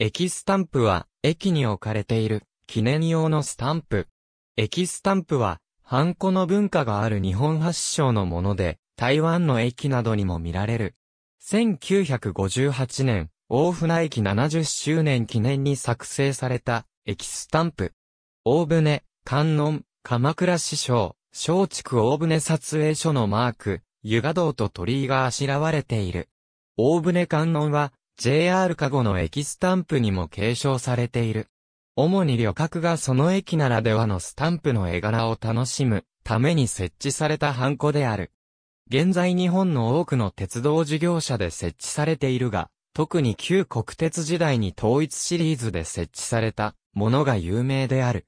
駅スタンプは、駅に置かれている、記念用のスタンプ。駅スタンプは、ハンコの文化がある日本発祥のもので、台湾の駅などにも見られる。1958年、大船駅70周年記念に作成された、駅スタンプ。大船、観音、鎌倉師匠、松竹大船撮影所のマーク、湯河道と鳥居があしらわれている。大船観音は、JR カゴの駅スタンプにも継承されている。主に旅客がその駅ならではのスタンプの絵柄を楽しむために設置されたハンコである。現在日本の多くの鉄道事業者で設置されているが、特に旧国鉄時代に統一シリーズで設置されたものが有名である。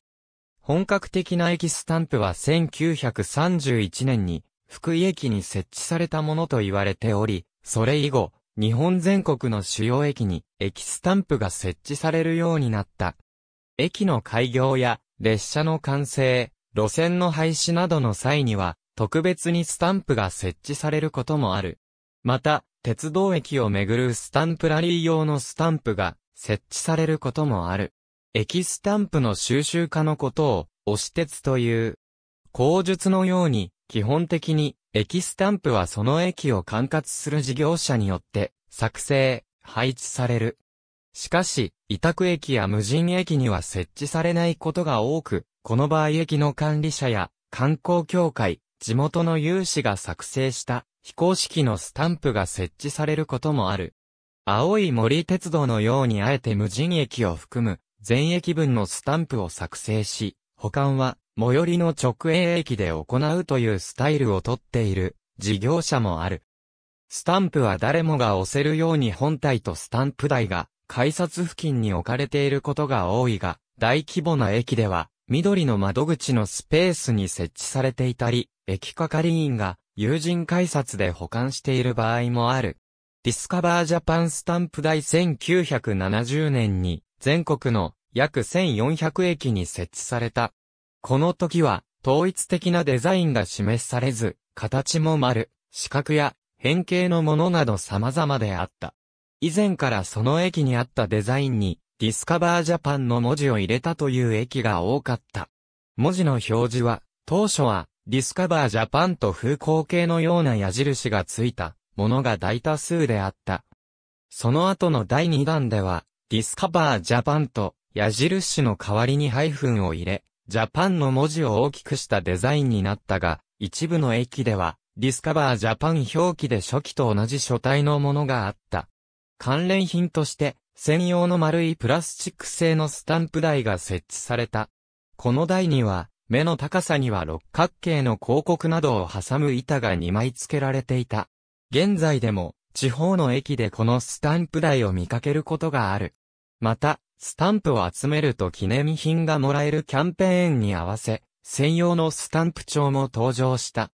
本格的な駅スタンプは1931年に福井駅に設置されたものと言われており、それ以後、日本全国の主要駅に駅スタンプが設置されるようになった。駅の開業や列車の完成、路線の廃止などの際には、特別にスタンプが設置されることもある。また、鉄道駅をめぐるスタンプラリー用のスタンプが設置されることもある。駅スタンプの収集化のことを、推し鉄という。口述のように、基本的に、駅スタンプはその駅を管轄する事業者によって作成、配置される。しかし、委託駅や無人駅には設置されないことが多く、この場合駅の管理者や観光協会、地元の有志が作成した非公式のスタンプが設置されることもある。青い森鉄道のようにあえて無人駅を含む全駅分のスタンプを作成し、保管は最寄りの直営駅で行うというスタイルをとっている事業者もある。スタンプは誰もが押せるように本体とスタンプ台が改札付近に置かれていることが多いが、大規模な駅では緑の窓口のスペースに設置されていたり、駅係員が友人改札で保管している場合もある。ディスカバージャパンスタンプ台1970年に全国の約1400駅に設置された。この時は、統一的なデザインが示されず、形も丸、四角や変形のものなど様々であった。以前からその駅にあったデザインに、ディスカバージャパンの文字を入れたという駅が多かった。文字の表示は、当初は、ディスカバージャパンと風光系のような矢印がついたものが大多数であった。その後の第2弾では、ディスカバージャパンと矢印の代わりにハイフンを入れ、ジャパンの文字を大きくしたデザインになったが、一部の駅では、ディスカバージャパン表記で初期と同じ書体のものがあった。関連品として、専用の丸いプラスチック製のスタンプ台が設置された。この台には、目の高さには六角形の広告などを挟む板が2枚付けられていた。現在でも、地方の駅でこのスタンプ台を見かけることがある。また、スタンプを集めると記念品がもらえるキャンペーンに合わせ、専用のスタンプ帳も登場した。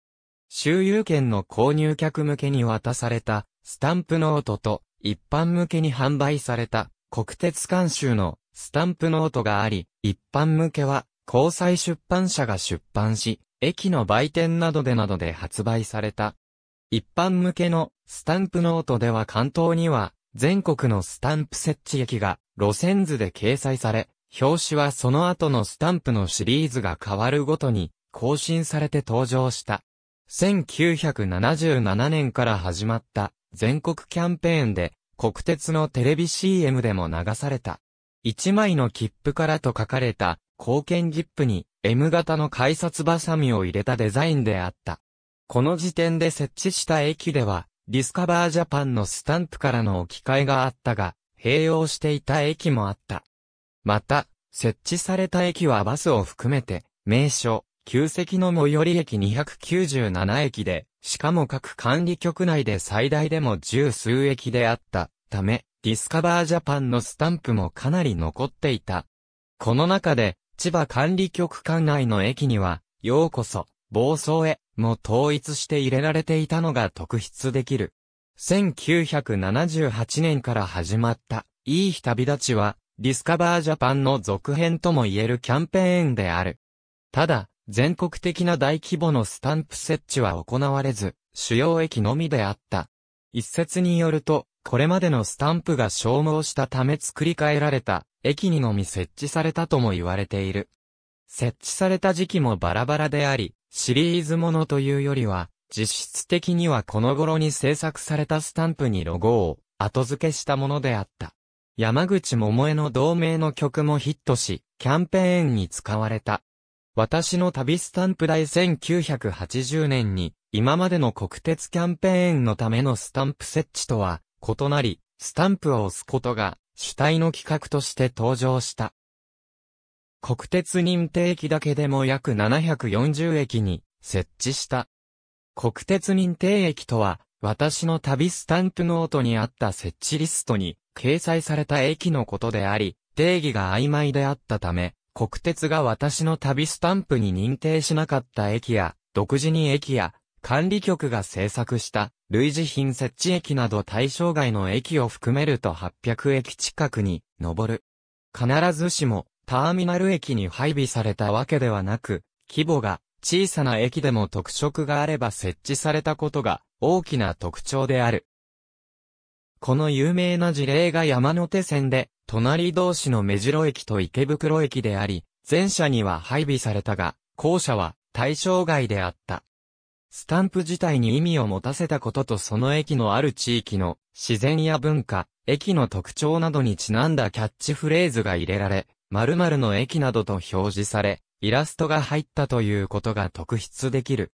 周遊券の購入客向けに渡された、スタンプノートと、一般向けに販売された、国鉄監修のスタンプノートがあり、一般向けは、交際出版社が出版し、駅の売店などでなどで発売された。一般向けのスタンプノートでは関東には全国のスタンプ設置駅が路線図で掲載され、表紙はその後のスタンプのシリーズが変わるごとに更新されて登場した。1977年から始まった全国キャンペーンで国鉄のテレビ CM でも流された。一枚の切符からと書かれた貢献切符に M 型の改札バサミを入れたデザインであった。この時点で設置した駅ではディスカバージャパンのスタンプからの置き換えがあったが、併用していた駅もあった。また、設置された駅はバスを含めて、名所、旧跡の最寄り駅297駅で、しかも各管理局内で最大でも十数駅であったため、ディスカバージャパンのスタンプもかなり残っていた。この中で、千葉管理局管内の駅には、ようこそ、暴走へも統一して入れられていたのが特筆できる。1978年から始まった、いい日旅立ちは、ディスカバージャパンの続編とも言えるキャンペーンである。ただ、全国的な大規模のスタンプ設置は行われず、主要駅のみであった。一説によると、これまでのスタンプが消耗したため作り替えられた、駅にのみ設置されたとも言われている。設置された時期もバラバラであり、シリーズものというよりは、実質的にはこの頃に制作されたスタンプにロゴを後付けしたものであった。山口桃江の同名の曲もヒットし、キャンペーンに使われた。私の旅スタンプ第1980年に、今までの国鉄キャンペーンのためのスタンプ設置とは異なり、スタンプを押すことが主体の企画として登場した。国鉄認定駅だけでも約740駅に設置した。国鉄認定駅とは、私の旅スタンプノートにあった設置リストに掲載された駅のことであり、定義が曖昧であったため、国鉄が私の旅スタンプに認定しなかった駅や、独自に駅や、管理局が制作した類似品設置駅など対象外の駅を含めると800駅近くに上る。必ずしもターミナル駅に配備されたわけではなく、規模が小さな駅でも特色があれば設置されたことが大きな特徴である。この有名な事例が山手線で、隣同士の目白駅と池袋駅であり、前者には配備されたが、後者は対象外であった。スタンプ自体に意味を持たせたこととその駅のある地域の自然や文化、駅の特徴などにちなんだキャッチフレーズが入れられ、〇〇の駅などと表示され、イラストが入ったということが特筆できる。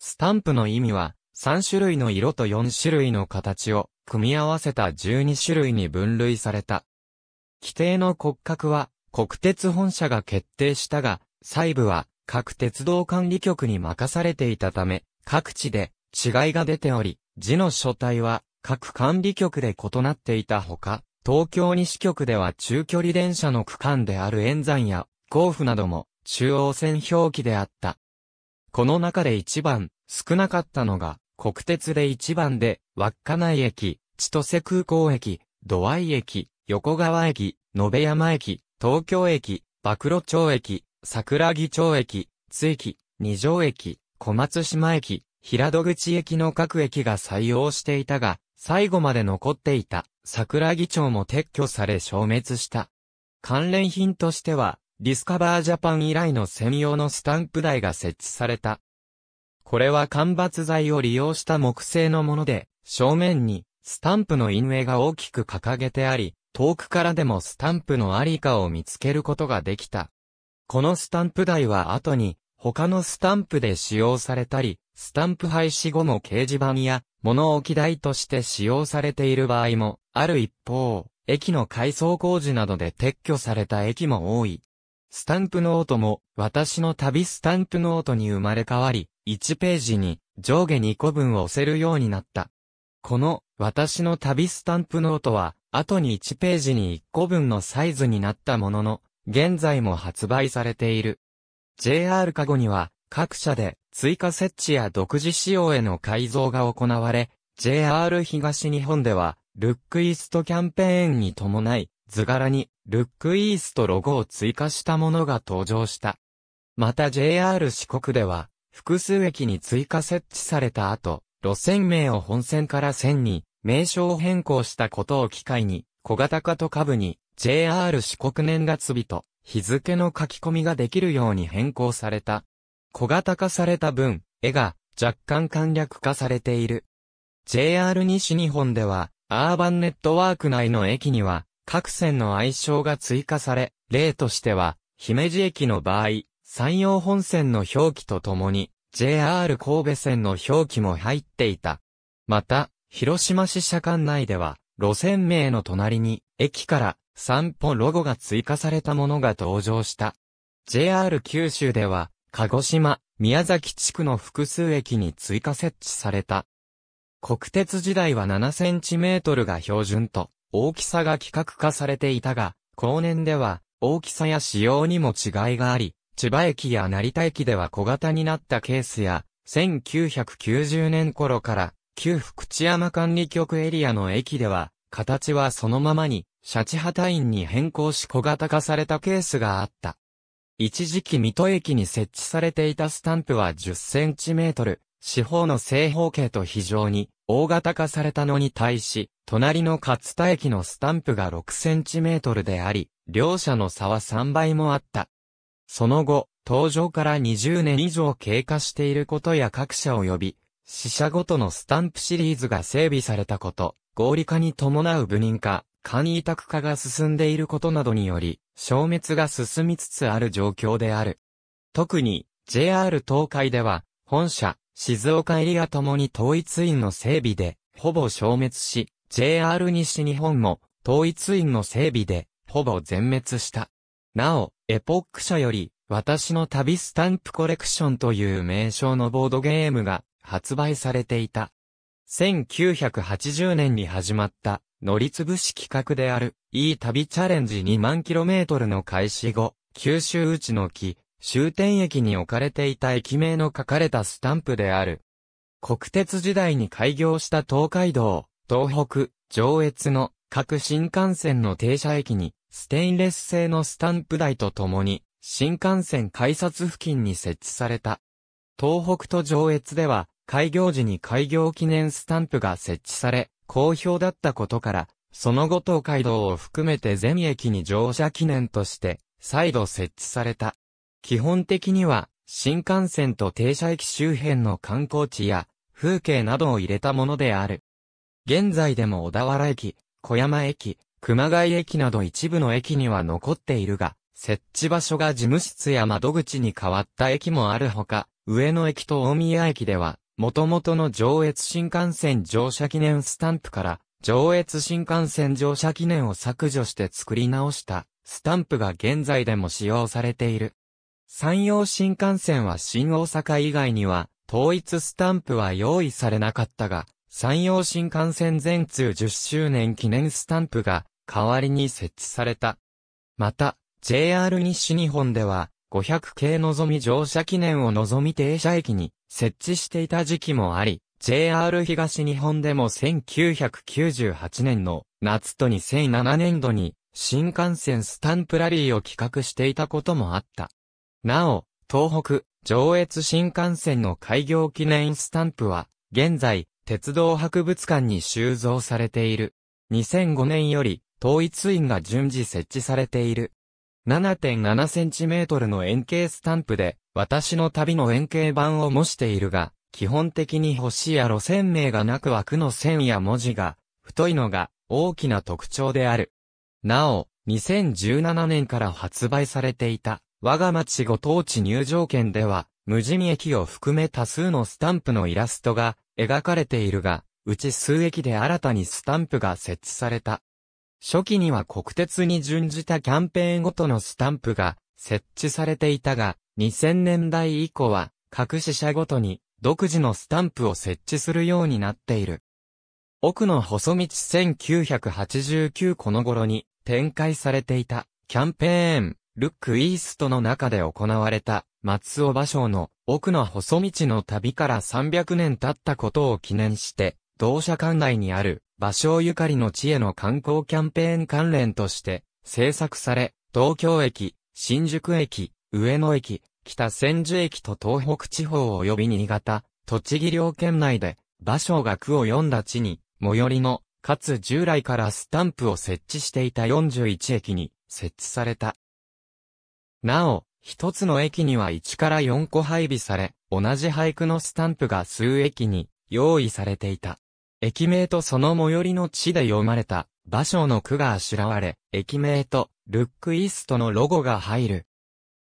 スタンプの意味は、3種類の色と4種類の形を組み合わせた12種類に分類された。規定の骨格は国鉄本社が決定したが、細部は各鉄道管理局に任されていたため、各地で違いが出ており、字の書体は各管理局で異なっていたほか、東京西局では中距離電車の区間である円山や甲府なども中央線表記であった。この中で一番少なかったのが国鉄で一番で稚内駅、千歳空港駅、土合駅、横川駅、野辺山駅、東京駅、馬露町駅、桜木町駅、津駅、二条駅、小松島駅、平戸口駅の各駅が採用していたが、最後まで残っていた桜木町も撤去され消滅した。関連品としては、ディスカバージャパン以来の専用のスタンプ台が設置された。これは間伐材を利用した木製のもので、正面にスタンプの印影が大きく掲げてあり、遠くからでもスタンプのありかを見つけることができた。このスタンプ台は後に他のスタンプで使用されたり、スタンプ廃止後も掲示板や物置台として使用されている場合もある一方、駅の改装工事などで撤去された駅も多い。スタンプノートも私の旅スタンプノートに生まれ変わり、1ページに上下2個分を押せるようになった。この私の旅スタンプノートは後に1ページに1個分のサイズになったものの、現在も発売されている。JR カゴには、各社で追加設置や独自仕様への改造が行われ、JR 東日本では、ルックイーストキャンペーンに伴い、図柄にルックイーストロゴを追加したものが登場した。また JR 四国では、複数駅に追加設置された後、路線名を本線から線に名称を変更したことを機会に、小型化と下部に JR 四国年月日と日付の書き込みができるように変更された。小型化された分、絵が若干簡略化されている。JR 西日本では、アーバンネットワーク内の駅には、各線の愛称が追加され、例としては、姫路駅の場合、山陽本線の表記とともに、JR 神戸線の表記も入っていた。また、広島市社間内では、路線名の隣に、駅から散歩ロゴが追加されたものが登場した。JR 九州では、鹿児島、宮崎地区の複数駅に追加設置された。国鉄時代は7センチメートルが標準と、大きさが規格化されていたが、後年では、大きさや仕様にも違いがあり、千葉駅や成田駅では小型になったケースや、1990年頃から、旧福知山管理局エリアの駅では、形はそのままに、シャチハタインに変更し小型化されたケースがあった。一時期水戸駅に設置されていたスタンプは10センチメートル、四方の正方形と非常に大型化されたのに対し、隣の勝田駅のスタンプが6センチメートルであり、両者の差は3倍もあった。その後、登場から20年以上経過していることや各社及び、死者ごとのスタンプシリーズが整備されたこと、合理化に伴う部人化、簡易宅化が進んでいることなどにより、消滅が進みつつある状況である。特に、JR 東海では、本社、静岡エリアともに統一院の整備で、ほぼ消滅し、JR 西日本も、統一院の整備で、ほぼ全滅した。なお、エポック社より、私の旅スタンプコレクションという名称のボードゲームが発売されていた。1980年に始まった乗り潰し企画である、いい旅チャレンジ2万キロメートルの開始後、九州内の木、終点駅に置かれていた駅名の書かれたスタンプである。国鉄時代に開業した東海道、東北、上越の各新幹線の停車駅に、ステインレス製のスタンプ台とともに、新幹線改札付近に設置された。東北と上越では、開業時に開業記念スタンプが設置され、好評だったことから、その後東海道を含めて全駅に乗車記念として、再度設置された。基本的には、新幹線と停車駅周辺の観光地や、風景などを入れたものである。現在でも小田原駅、小山駅、熊谷駅など一部の駅には残っているが、設置場所が事務室や窓口に変わった駅もあるほか、上野駅と大宮駅では、元々の上越新幹線乗車記念スタンプから、上越新幹線乗車記念を削除して作り直したスタンプが現在でも使用されている。山陽新幹線は新大阪以外には統一スタンプは用意されなかったが、山陽新幹線全通10周年記念スタンプが代わりに設置された。また、JR 西日本では500系のぞみ乗車記念をのぞみ停車駅に設置していた時期もあり、JR 東日本でも1998年の夏と2007年度に新幹線スタンプラリーを企画していたこともあった。なお、東北、上越新幹線の開業記念スタンプは、現在、鉄道博物館に収蔵されている。2005年より、統一院が順次設置されている。7.7cm の円形スタンプで、私の旅の円形版を模しているが、基本的に星や路線名がなく枠の線や文字が、太いのが大きな特徴である。なお、2017年から発売されていた、我が町ご当地入場券では、無人駅を含め多数のスタンプのイラストが描かれているが、うち数駅で新たにスタンプが設置された。初期には国鉄に準じたキャンペーンごとのスタンプが設置されていたが、2000年代以降は各支社ごとに独自のスタンプを設置するようになっている。奥の細道1989この頃に展開されていたキャンペーン、ルックイーストの中で行われた松尾芭蕉の奥の細道の旅から300年経ったことを記念して同社管内にある、芭蕉ゆかりの地への観光キャンペーン関連として、制作され、東京駅、新宿駅、上野駅、北千住駅と東北地方及び新潟、栃木両県内で、芭蕉が句を読んだ地に、最寄りの、かつ従来からスタンプを設置していた41駅に、設置された。なお、一つの駅には1から4個配備され、同じ俳句のスタンプが数駅に用意されていた。駅名とその最寄りの地で読まれた場所の句があしらわれ、駅名とルックイーストのロゴが入る。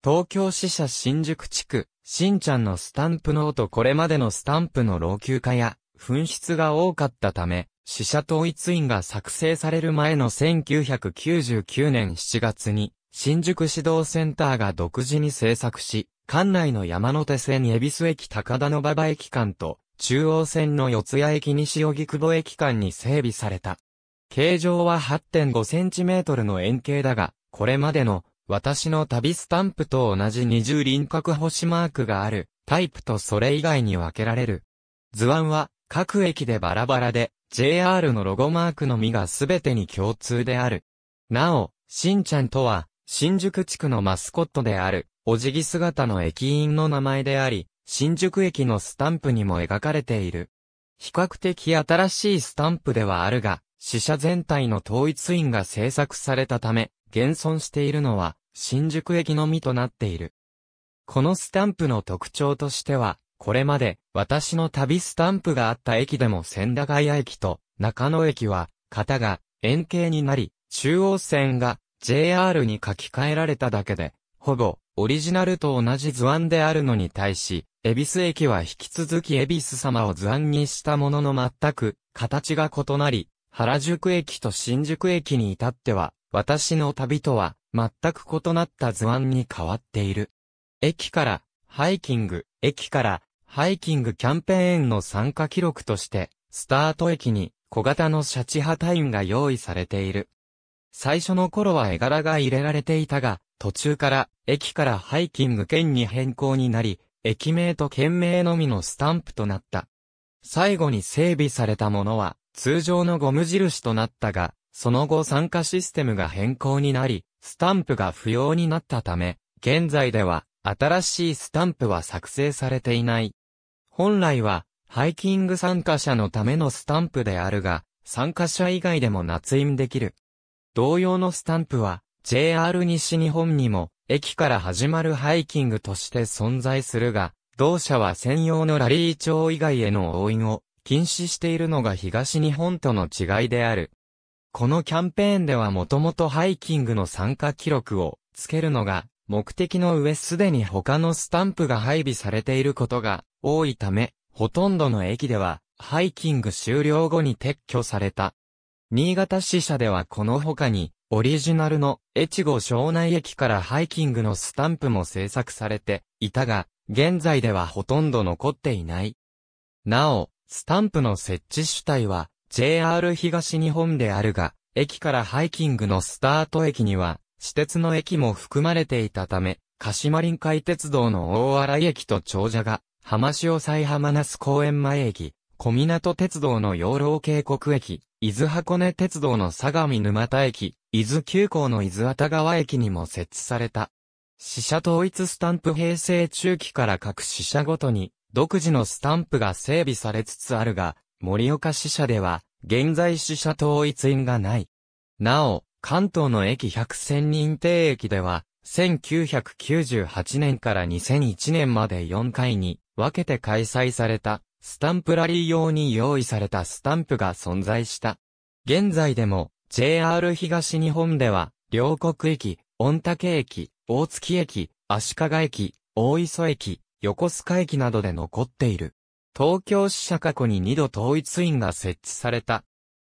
東京支社新宿地区、新ちゃんのスタンプノートこれまでのスタンプの老朽化や紛失が多かったため、支社統一院が作成される前の1999年7月に、新宿指導センターが独自に制作し、館内の山手線恵比寿駅高田馬場駅間と、中央線の四谷駅西荻窪駅間に整備された。形状は8.5センチメートルの円形だが、これまでの私の旅スタンプと同じ二重輪郭星マークがあるタイプとそれ以外に分けられる。図案は各駅でバラバラで JR のロゴマークのみが全てに共通である。なお、しんちゃんとは新宿地区のマスコットであるお辞儀姿の駅員の名前であり、新宿駅のスタンプにも描かれている。比較的新しいスタンプではあるが、死者全体の統一印が制作されたため、現存しているのは、新宿駅のみとなっている。このスタンプの特徴としては、これまで、私の旅スタンプがあった駅でも千駄ヶ谷駅と中野駅は、型が円形になり、中央線が JR に書き換えられただけで、ほぼ、オリジナルと同じ図案であるのに対し、恵比寿駅は引き続き恵比寿様を図案にしたものの全く、形が異なり、原宿駅と新宿駅に至っては、私の旅とは、全く異なった図案に変わっている。駅から、ハイキング、駅から、ハイキングキャンペーンの参加記録として、スタート駅に小型のシャチハタインが用意されている。最初の頃は絵柄が入れられていたが、途中から駅からハイキング券に変更になり、駅名と県名のみのスタンプとなった。最後に整備されたものは通常のゴム印となったが、その後参加システムが変更になり、スタンプが不要になったため、現在では新しいスタンプは作成されていない。本来はハイキング参加者のためのスタンプであるが、参加者以外でも捺印できる。同様のスタンプは JR 西日本にも、駅から始まるハイキングとして存在するが、同社は専用のラリー町以外への応援を禁止しているのが東日本との違いである。このキャンペーンではもともとハイキングの参加記録をつけるのが目的の上すでに他のスタンプが配備されていることが多いため、ほとんどの駅ではハイキング終了後に撤去された。新潟支社ではこの他にオリジナルの越後庄内駅からハイキングのスタンプも制作されていたが、現在ではほとんど残っていない。なお、スタンプの設置主体は JR 東日本であるが、駅からハイキングのスタート駅には、私鉄の駅も含まれていたため、鹿島臨海鉄道の大洗駅と長者が、浜潮西浜那須公園前駅、小湊鉄道の養老渓谷駅、伊豆箱根鉄道の相模沼田駅、伊豆急行の伊豆渡川駅にも設置された。死者統一スタンプ平成中期から各死者ごとに、独自のスタンプが整備されつつあるが、盛岡死者では、現在死者統一員がない。なお、関東の駅100定駅では、1998年から2001年まで4回に分けて開催された。スタンプラリー用に用意されたスタンプが存在した。現在でも、JR 東日本では、両国駅、御嶽駅、大月駅、足利駅、大磯駅、横須賀駅などで残っている。東京支社過去に2度統一院が設置された。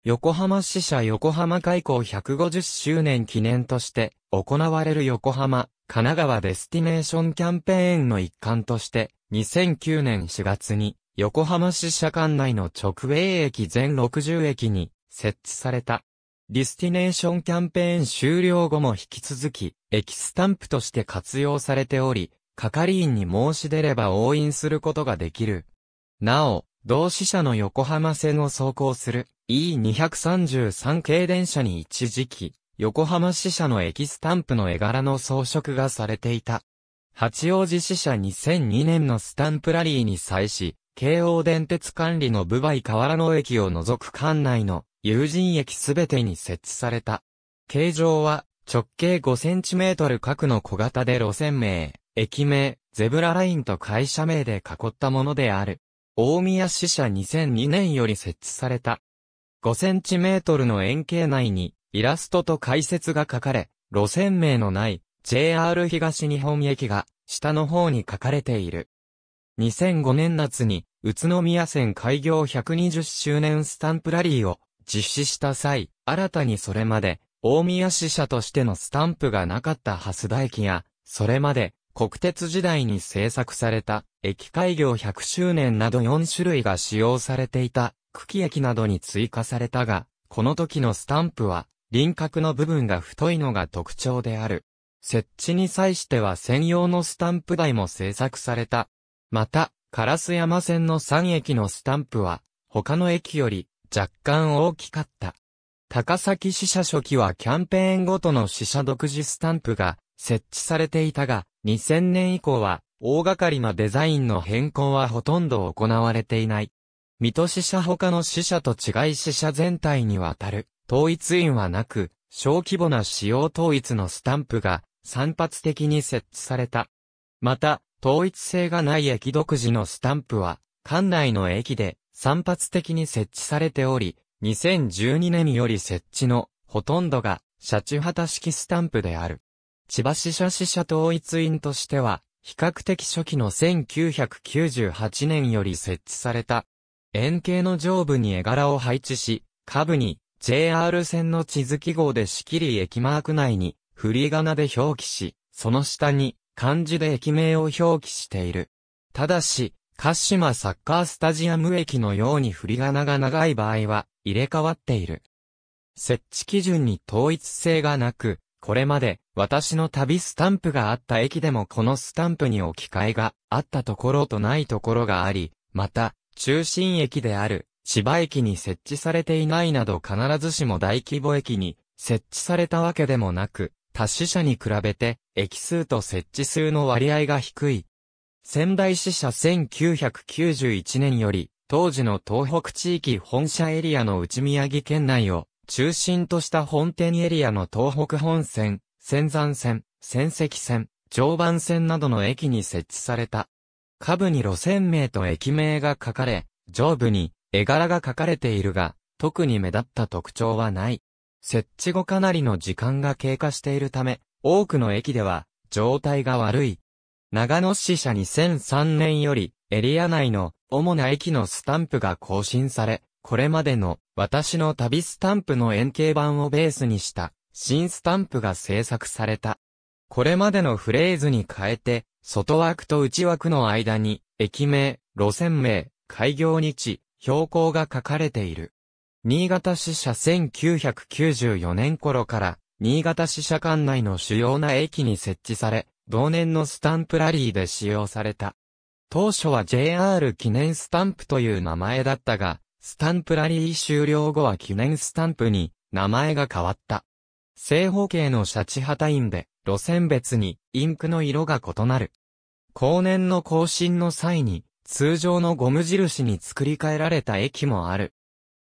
横浜支社横浜開港150周年記念として行われる横浜、神奈川デスティネーションキャンペーンの一環として2009年4月に横浜市社管内の直営駅全60駅に設置された。ディスティネーションキャンペーン終了後も引き続き、駅スタンプとして活用されており、係員に申し出れば応印することができる。なお、同志社の横浜線を走行する E233 系電車に一時期、横浜支社の駅スタンプの絵柄の装飾がされていた。八王子支社2002年のスタンプラリーに際し、京王電鉄管理の部外河原野駅を除く管内の有人駅すべてに設置された。形状は直径5センチメートル角の小型で路線名、駅名、ゼブララインと会社名で囲ったものである。大宮支社2002年より設置された。5センチメートルの円形内にイラストと解説が書かれ、路線名のない JR 東日本駅が下の方に書かれている。2005年夏に、宇都宮線開業120周年スタンプラリーを実施した際、新たにそれまで、大宮支社としてのスタンプがなかった蓮田駅や、それまで、国鉄時代に制作された、駅開業100周年など4種類が使用されていた、久喜駅などに追加されたが、この時のスタンプは、輪郭の部分が太いのが特徴である。設置に際しては専用のスタンプ台も制作された。また、カラス山線の3駅のスタンプは、他の駅より若干大きかった。高崎支社初期はキャンペーンごとの支社独自スタンプが設置されていたが、2000年以降は大掛かりなデザインの変更はほとんど行われていない。水戸支社他の支社と違い支社全体にわたる統一員はなく、小規模な使用統一のスタンプが散発的に設置された。また、統一性がない駅独自のスタンプは、館内の駅で散発的に設置されており、2012年より設置のほとんどが車中旗式スタンプである。千葉支社支社統一員としては、比較的初期の1998年より設置された。円形の上部に絵柄を配置し、下部に JR 線の地図記号で仕切り駅マーク内に振り仮名で表記し、その下に漢字で駅名を表記している。ただし、鹿島サッカースタジアム駅のように振り仮名が長い場合は入れ替わっている。設置基準に統一性がなく、これまで私の旅スタンプがあった駅でもこのスタンプに置き換えがあったところとないところがあり、また、中心駅である千葉駅に設置されていないなど必ずしも大規模駅に設置されたわけでもなく、達死者に比べて、駅数と設置数の割合が低い。仙台支社1991年より、当時の東北地域本社エリアの内宮城県内を中心とした本店エリアの東北本線、仙山線、仙石線、常磐線などの駅に設置された。下部に路線名と駅名が書かれ、上部に絵柄が書かれているが、特に目立った特徴はない。設置後かなりの時間が経過しているため、多くの駅では状態が悪い。長野支社2003年よりエリア内の主な駅のスタンプが更新され、これまでの私の旅スタンプの円形版をベースにした新スタンプが制作された。これまでのフレーズに変えて、外枠と内枠の間に駅名、路線名、開業日、標高が書かれている。新潟支社1994年頃から、新潟支社管内の主要な駅に設置され、同年のスタンプラリーで使用された。当初は JR 記念スタンプという名前だったが、スタンプラリー終了後は記念スタンプに名前が変わった。正方形のシャチハタインで路線別にインクの色が異なる。後年の更新の際に通常のゴム印に作り変えられた駅もある。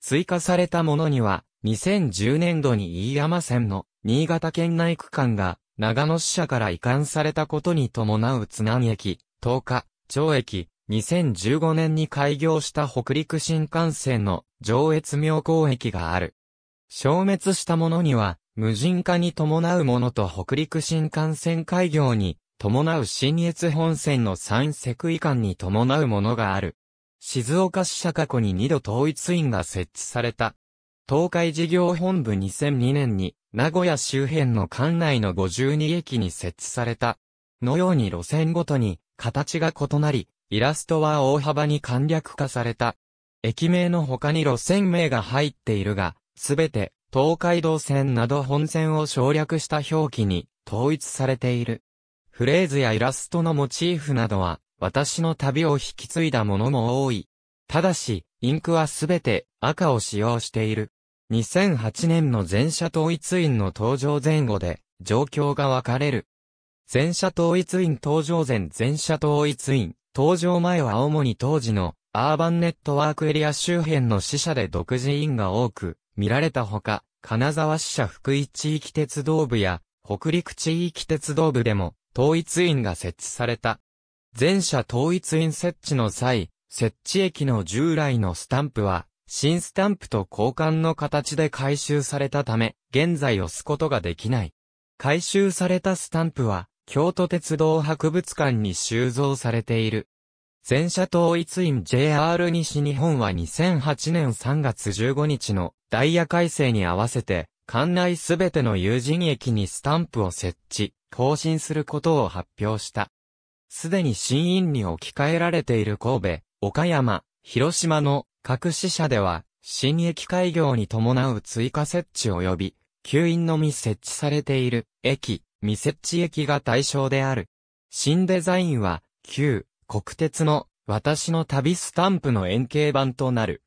追加されたものには、2010年度に飯山線の新潟県内区間が長野支社から移管されたことに伴う津南駅、東日、町駅、2015年に開業した北陸新幹線の上越妙高駅がある。消滅したものには、無人化に伴うものと北陸新幹線開業に伴う新越本線の三石移管に伴うものがある。静岡市過去に二度統一院が設置された。東海事業本部2002年に、名古屋周辺の管内の52駅に設置された。のように路線ごとに、形が異なり、イラストは大幅に簡略化された。駅名の他に路線名が入っているが、すべて、東海道線など本線を省略した表記に統一されている。フレーズやイラストのモチーフなどは、私の旅を引き継いだものも多い。ただし、インクはすべて赤を使用している。2008年の全社統一員の登場前後で状況が分かれる。全社統一員登場前全社統一員登場前は主に当時のアーバンネットワークエリア周辺の支社で独自員が多く見られたほか、金沢支社福井地域鉄道部や北陸地域鉄道部でも統一員が設置された。全社統一印設置の際、設置駅の従来のスタンプは、新スタンプと交換の形で回収されたため、現在押すことができない。回収されたスタンプは、京都鉄道博物館に収蔵されている。全社統一院。JR 西日本は2008年3月15日のダイヤ改正に合わせて、館内すべての有人駅にスタンプを設置、更新することを発表した。すでに新院に置き換えられている神戸、岡山、広島の各支社では、新駅開業に伴う追加設置及び、吸引のみ設置されている駅、未設置駅が対象である。新デザインは、旧、国鉄の、私の旅スタンプの円形版となる。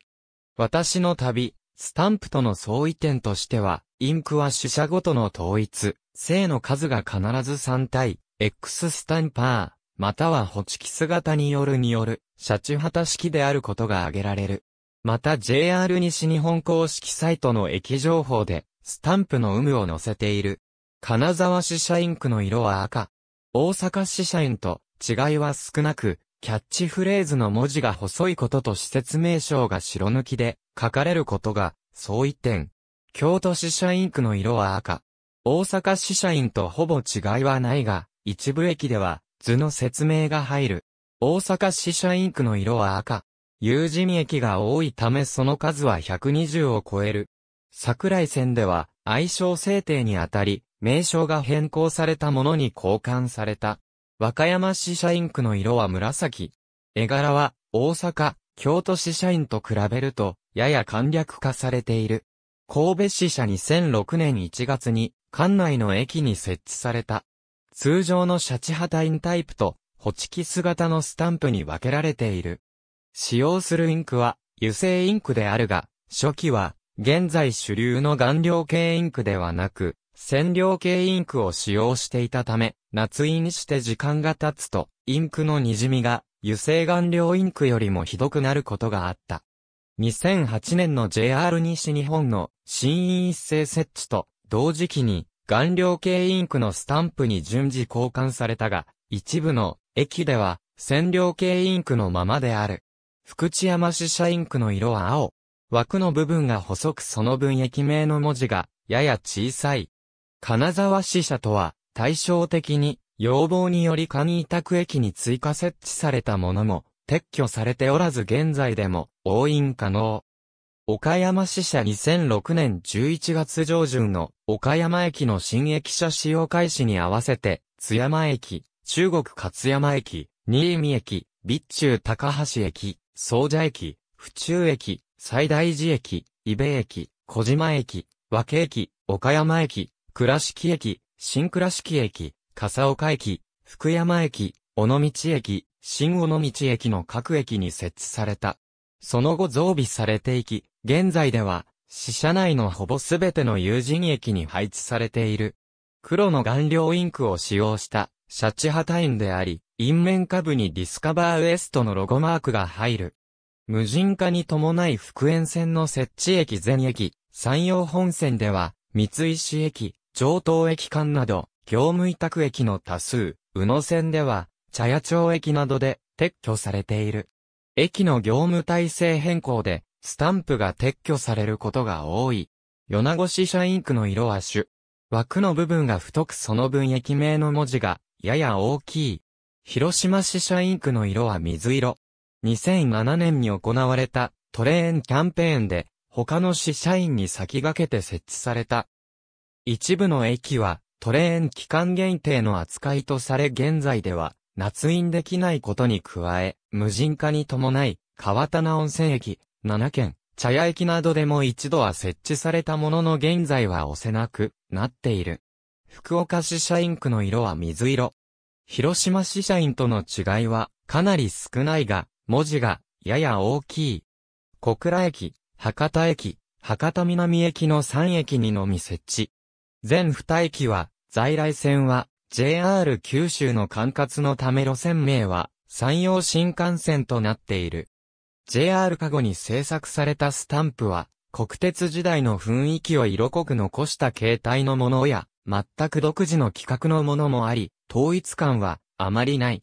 私の旅、スタンプとの相違点としては、インクは主社ごとの統一、性の数が必ず3対、X スタンパー、またはホチキス型によるによる、シャチハタ式であることが挙げられる。また JR 西日本公式サイトの駅情報で、スタンプの有無を載せている。金沢支社インクの色は赤。大阪支社インと違いは少なく、キャッチフレーズの文字が細いことと施設名称が白抜きで書かれることが、そう一点。京都支社インクの色は赤。大阪支社インとほぼ違いはないが、一部駅では図の説明が入る。大阪支社インクの色は赤。有人駅が多いためその数は120を超える。桜井線では、愛称制定にあたり、名称が変更されたものに交換された。和歌山支社インクの色は紫。絵柄は、大阪、京都支社員と比べると、やや簡略化されている。神戸支社2006年1月に、館内の駅に設置された。通常のシャチハタインタイプと、ホチキス型のスタンプに分けられている。使用するインクは、油性インクであるが、初期は、現在主流の顔料系インクではなく、染料系インクを使用していたため、夏印して時間が経つと、インクの滲みが、油性顔料インクよりもひどくなることがあった。2008年の JR 西日本の新印一斉設置と、同時期に、顔料系インクのスタンプに順次交換されたが、一部の駅では染料系インクのままである。福知山支社インクの色は青。枠の部分が細くその分駅名の文字がやや小さい。金沢支社とは対照的に要望により簡易委託駅に追加設置されたものも撤去されておらず現在でも応印可能。岡山支社2006年11月上旬の岡山駅の新駅舎使用開始に合わせて、津山駅、中国勝山駅、新見駅、備中高橋駅、総社駅、府中駅、西大寺駅、伊部駅、小島駅、和気駅、岡山駅、倉敷駅、新倉敷駅、笠岡駅、福山駅、尾道駅、新尾道駅の各駅に設置された。その後増備されていき、現在では、支社内のほぼすべての有人駅に配置されている。黒の顔料インクを使用した、シャチハタインであり、メン下部にディスカバーウエストのロゴマークが入る。無人化に伴い福塩線の設置駅全駅、山陽本線では、三石駅、上東駅間など、業務委託駅の多数、宇野線では、茶屋町駅などで撤去されている。駅の業務体制変更で、スタンプが撤去されることが多い。米子支社インクの色は主。枠の部分が太くその分駅名の文字がやや大きい。広島支社インクの色は水色。2007年に行われたトレーンキャンペーンで他の支社員に先駆けて設置された。一部の駅はトレーン期間限定の扱いとされ現在では、夏印できないことに加え、無人化に伴い、川棚温泉駅、7軒、茶屋駅などでも一度は設置されたものの現在は押せなくなっている。福岡市社員区の色は水色。広島市社員との違いはかなり少ないが、文字がやや大きい。小倉駅、博多駅、博多南駅の3駅にのみ設置。全2駅は、在来線は JR 九州の管轄のため路線名は山陽新幹線となっている。JR カゴに製作されたスタンプは、国鉄時代の雰囲気を色濃く残した形態のものや、全く独自の企画のものもあり、統一感はあまりない。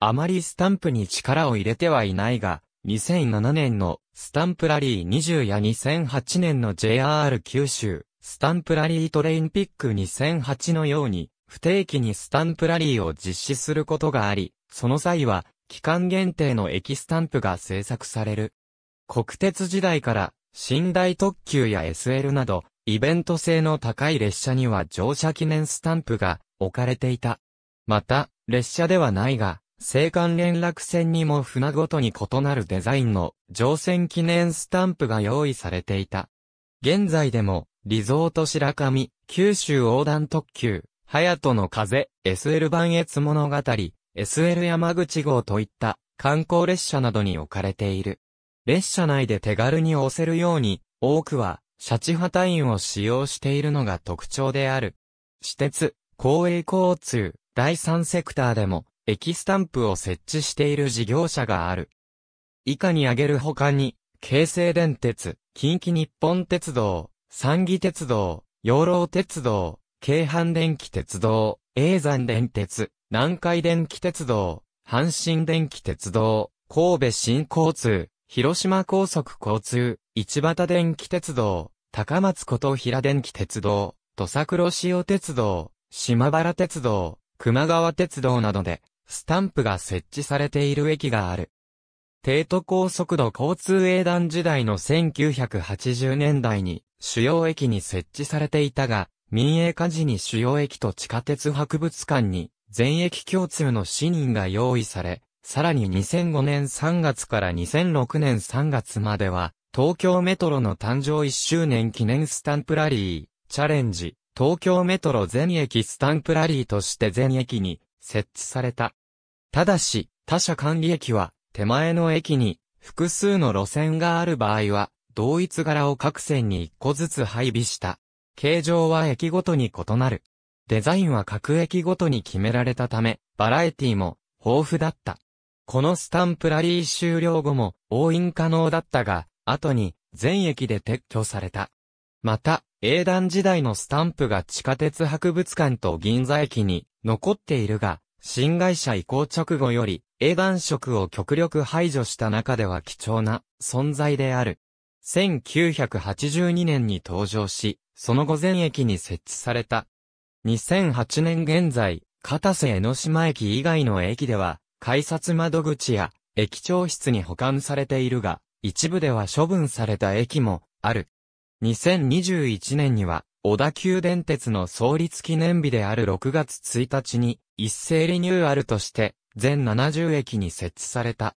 あまりスタンプに力を入れてはいないが、2007年のスタンプラリー20や2008年の JR 九州スタンプラリートレインピック2008のように不定期にスタンプラリーを実施することがあり、その際は期間限定の駅スタンプが制作される。国鉄時代から、寝台特急や SL など、イベント性の高い列車には乗車記念スタンプが置かれていた。また、列車ではないが、青函連絡船にも船ごとに異なるデザインの乗船記念スタンプが用意されていた。現在でも、リゾート白神、九州横断特急、隼人の風、SL 版越物語、SL 山口号といった観光列車などに置かれている。列車内で手軽に押せるように、多くは、シャチハタインを使用しているのが特徴である。私鉄、公営交通、第三セクターでも、駅スタンプを設置している事業者がある。以下に挙げる他に、京成電鉄、近畿日本鉄道、三義鉄道、養老鉄道、京阪電気鉄道、永山電鉄、南海電気鉄道、阪神電気鉄道、神戸新交通、広島高速交通、市畑電気鉄道、高松琴平電気鉄道、土佐黒潮鉄道、島原鉄道、熊川鉄道などで、スタンプが設置されている駅がある。帝都高速度交通営団時代の1980年代に主要駅に設置されていたが、民営化時に主要駅と地下鉄博物館に全駅共通の市民が用意され、さらに2005年3月から2006年3月までは、東京メトロの誕生1周年記念スタンプラリー、チャレンジ、東京メトロ全駅スタンプラリーとして全駅に設置された。ただし、他社管理駅は、手前の駅に複数の路線がある場合は、同一柄を各線に1個ずつ配備した。形状は駅ごとに異なる。デザインは各駅ごとに決められたため、バラエティも豊富だった。このスタンプラリー終了後も応印可能だったが、後に全駅で撤去された。また、英断時代のスタンプが地下鉄博物館と銀座駅に残っているが、新会社移行直後より、英断色を極力排除した中では貴重な存在である。1982年に登場し、その後全駅に設置された2008年現在、片瀬江ノ島駅以外の駅では、改札窓口や駅長室に保管されているが、一部では処分された駅もある。2021年には、小田急電鉄の創立記念日である6月1日に、一斉リニューアルとして、全70駅に設置された。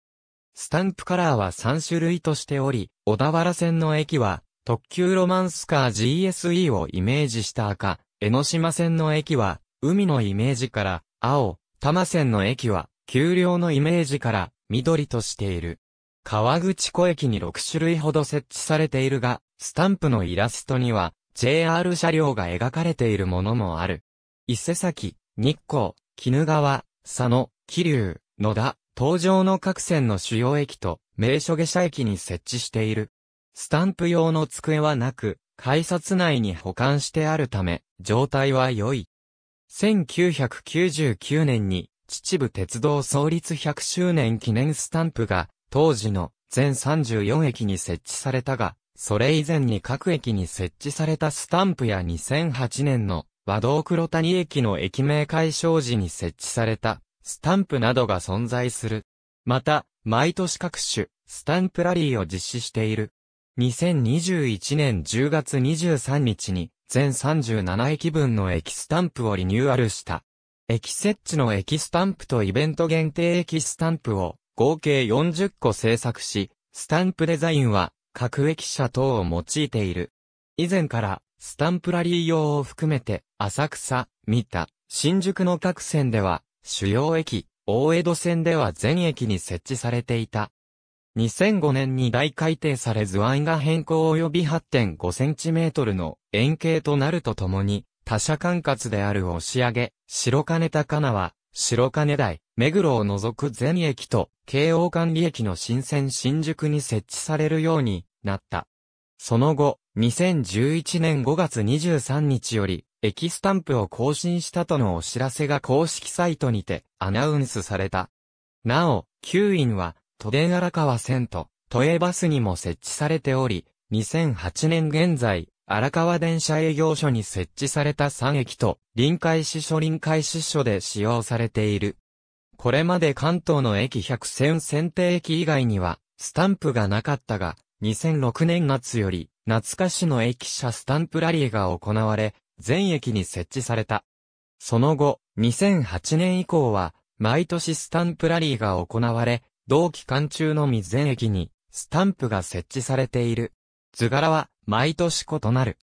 スタンプカラーは3種類としており、小田原線の駅は、特急ロマンスカー GSE をイメージした赤、江ノ島線の駅は、海のイメージから、青、多摩線の駅は、丘陵のイメージから、緑としている。川口湖駅に6種類ほど設置されているが、スタンプのイラストには、JR 車両が描かれているものもある。伊勢崎、日光、鬼怒川、佐野、桐生、野田、東上の各線の主要駅と、名所下車駅に設置している。スタンプ用の机はなく、改札内に保管してあるため、状態は良い。1999年に秩父鉄道創立100周年記念スタンプが当時の全34駅に設置されたが、それ以前に各駅に設置されたスタンプや2008年の和道黒谷駅の駅名解消時に設置されたスタンプなどが存在する。また、毎年各種スタンプラリーを実施している。2021年10月23日に全37駅分の駅スタンプをリニューアルした。駅設置の駅スタンプとイベント限定駅スタンプを合計40個制作し、スタンプデザインは各駅舎等を用いている。以前からスタンプラリー用を含めて浅草、三田、新宿の各線では主要駅、大江戸線では全駅に設置されていた。2005年に大改定され図案が変更及び 8.5cm の円形となるとともに、他社管轄である押上、白金高菜は、白金台、目黒を除く全駅と、京王管理駅の新線新宿に設置されるようになった。その後、2011年5月23日より、駅スタンプを更新したとのお知らせが公式サイトにてアナウンスされた。なお、9員は都電荒川線と都営バスにも設置されており、2008年現在、荒川電車営業所に設置された3駅と、臨海支所臨海支所で使用されている。これまで関東の駅100線選定駅以外には、スタンプがなかったが、2006年夏より、懐かしの駅舎スタンプラリーが行われ、全駅に設置された。その後、2008年以降は、毎年スタンプラリーが行われ、同期間中のみ全駅に、スタンプが設置されている。図柄は、毎年異なる。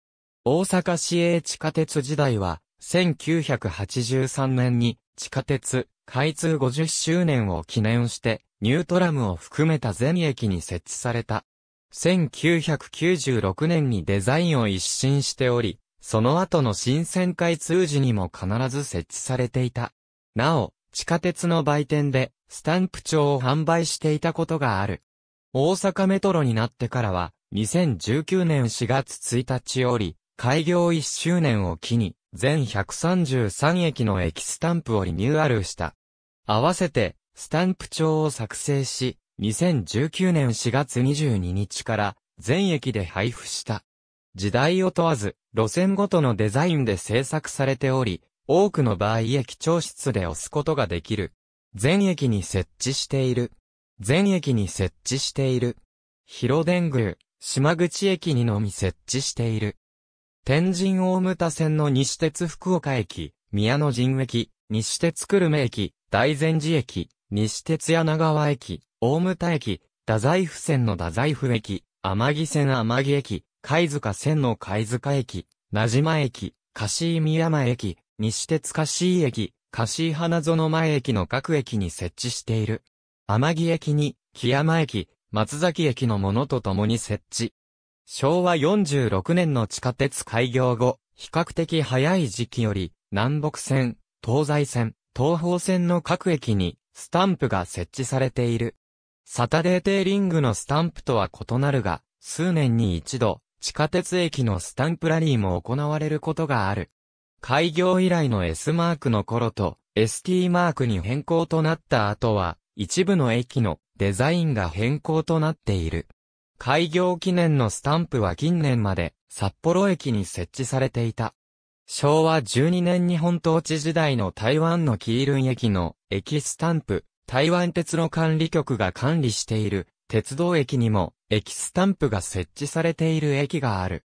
大阪市営地下鉄時代は、1983年に、地下鉄、開通50周年を記念して、ニュートラムを含めた全駅に設置された。1996年にデザインを一新しており、その後の新鮮開通時にも必ず設置されていた。なお、地下鉄の売店でスタンプ帳を販売していたことがある。大阪メトロになってからは、2019年4月1日より、開業1周年を機に、全133駅の駅スタンプをリニューアルした。合わせて、スタンプ帳を作成し、2019年4月22日から全駅で配布した。時代を問わず、路線ごとのデザインで制作されており、多くの場合駅長室で押すことができる。全駅に設置している。全駅に設置している。広電宮、島口駅にのみ設置している。天神大牟田線の西鉄福岡駅、宮野神駅、西鉄久留米駅、大善寺駅、西鉄柳川駅、大牟田駅、太宰府線の太宰府駅、天城線天城駅、貝塚線の貝塚駅、名島駅、菓井宮山駅、西鉄菓井駅、ー花園前駅の各駅に設置している。天城駅に、木山駅、松崎駅のものとともに設置。昭和46年の地下鉄開業後、比較的早い時期より、南北線、東西線、東方線の各駅に、スタンプが設置されている。サタデーテーリングのスタンプとは異なるが、数年に一度、地下鉄駅のスタンプラリーも行われることがある。開業以来の S マークの頃と ST マークに変更となった後は、一部の駅のデザインが変更となっている。開業記念のスタンプは近年まで札幌駅に設置されていた。昭和12年日本統治時代の台湾のキールン駅の駅スタンプ、台湾鉄路管理局が管理している鉄道駅にも駅スタンプが設置されている駅がある。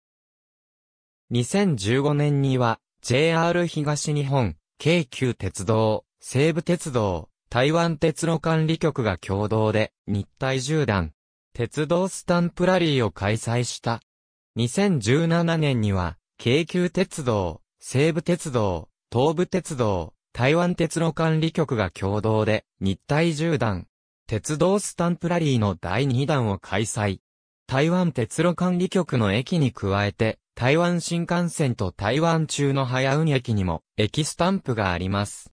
2015年には JR 東日本、京急鉄道、西武鉄道、台湾鉄路管理局が共同で、日体縦断、鉄道スタンプラリーを開催した。2017年には、京急鉄道、西武鉄道、東武鉄道、台湾鉄路管理局が共同で、日体縦断、鉄道スタンプラリーの第2弾を開催。台湾鉄路管理局の駅に加えて、台湾新幹線と台湾中の早運駅にも駅スタンプがあります。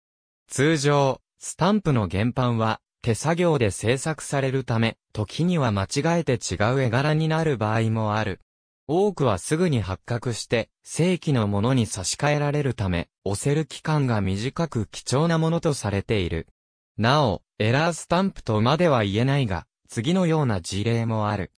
通常、スタンプの原版は手作業で制作されるため、時には間違えて違う絵柄になる場合もある。多くはすぐに発覚して、正規のものに差し替えられるため、押せる期間が短く貴重なものとされている。なお、エラースタンプとまでは言えないが、次のような事例もある。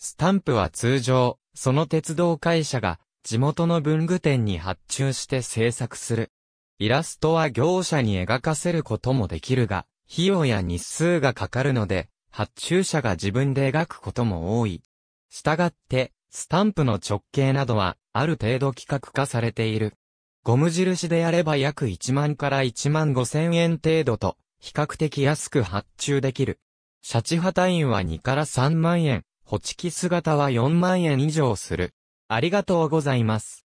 スタンプは通常、その鉄道会社が地元の文具店に発注して制作する。イラストは業者に描かせることもできるが、費用や日数がかかるので、発注者が自分で描くことも多い。したがって、スタンプの直径などは、ある程度規格化されている。ゴム印でやれば約1万から1万5千円程度と、比較的安く発注できる。シャチハタインは2から3万円、ホチキス型は4万円以上する。ありがとうございます。